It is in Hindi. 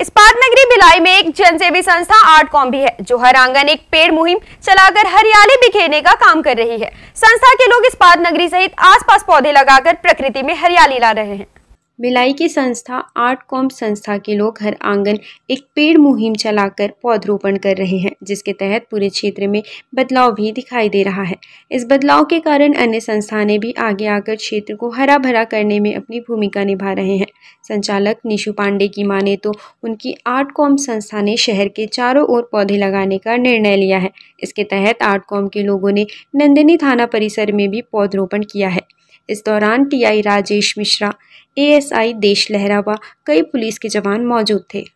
इस्पात नगरी भिलाई में एक जनसेवी संस्था आर्ट कॉम भी है जो हर आंगन एक पेड़ मुहिम चलाकर हरियाली बिखेरने का काम कर रही है संस्था के लोग इस्पात नगरी सहित आसपास पौधे लगाकर प्रकृति में हरियाली ला रहे हैं भिलाई की संस्था आर्ट कॉम्प संस्था के लोग हर आंगन एक पेड़ मुहिम चलाकर पौधरोपण कर रहे हैं जिसके तहत पूरे क्षेत्र में बदलाव भी दिखाई दे रहा है इस बदलाव के कारण अन्य संस्थाने भी आगे आकर क्षेत्र को हरा भरा करने में अपनी भूमिका निभा रहे हैं संचालक निशु पांडे की माने तो उनकी आर्ट कॉम्प संस्था ने शहर के चारों ओर पौधे लगाने का निर्णय लिया है इसके तहत आर्ट कॉम्प के लोगों ने नंदिनी थाना परिसर में भी पौधरोपण किया है इस दौरान टीआई राजेश मिश्रा एएसआई देश लहरा व कई पुलिस के जवान मौजूद थे